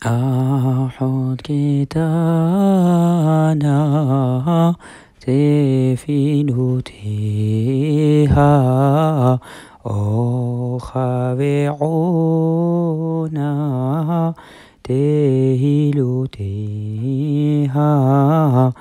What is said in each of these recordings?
أحد كتانا أو خابعونا تهيلوتيها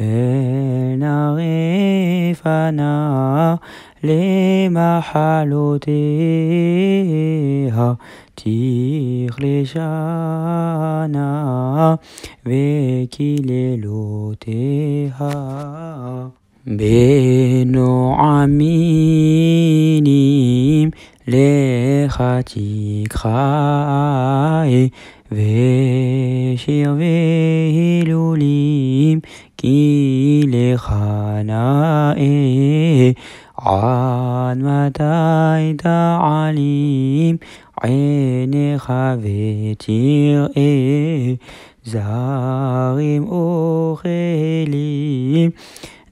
إن غيفنا لما حالو تيها تيغلي جانا وكي ليلو تيها بينو عمينيم لخاتي كراي وشير ويلوليم كي لخانائي عاد عن ودايد عليم عين خفتير إيه زارم أخيليم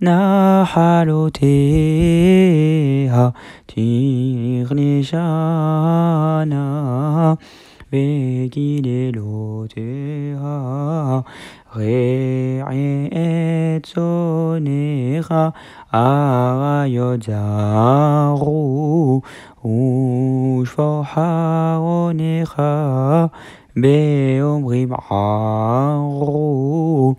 نحل تيها تغنشانا ليلو تيها Re, e, tso, ne, ha, a, ra, yod, ar, r, ha, r, be, om, r,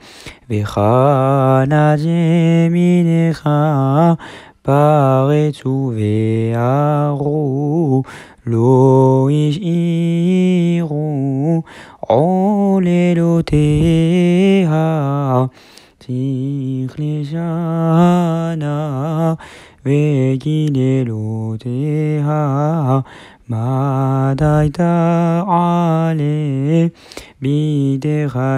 ve, a, jem, i, ne, ha, pare, ve, ar, r, lo, ish, ليل تيها تيخلشانا ويجي ليل تيها ما دايتا علي بيدخميبا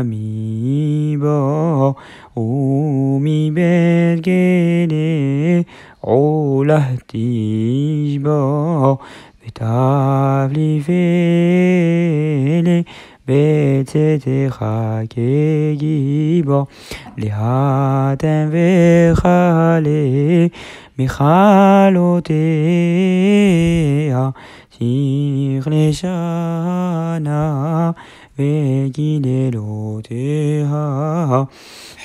ومي بيرجلي عوله تيجبا بتعب لي فيلي בצאתך כגיבור, להתם וחלה מכלותיה. Tirle shana vegilelo teha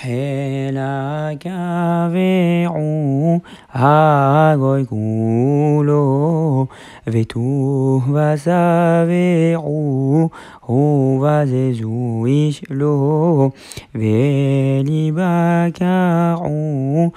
helaga ve'u agoy gulo vetu vasave'u huvazezu ishlo Velibakaru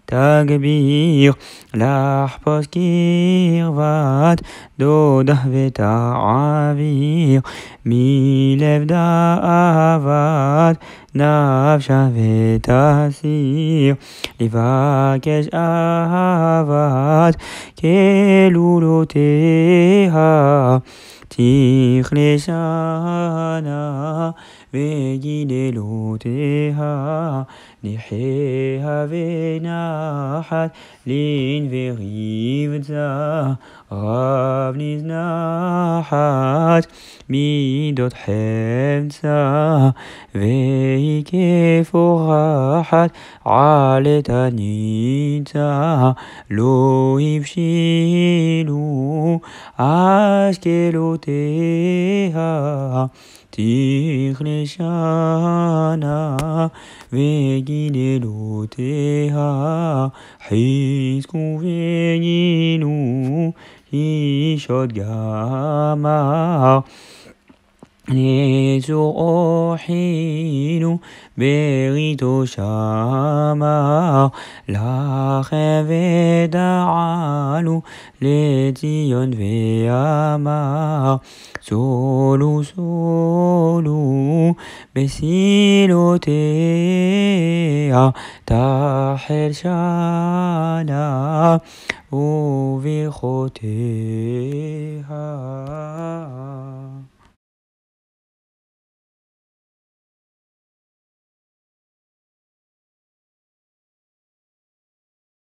تكبير لا حبسكير فات دو دهبي مي ميلف دعافات نفشم تحصیل لیفکش احوت که لولو تها تیخلشانا وجيل لوتها نحيها ونحت لين فغيبتا غابني نحت ميدوت حمزة فيكي فرحت على تنيتا لو يفشيلو أشكلو تيها تيخلشانا ويجيلو تيها حيسكو ويجيلو 一首歌嘛。 예수 오히누 베리도 샤마 라헤베다아누 레지연 베야마 솔루 솔루 베시로테아 다헬샤나 오비호테하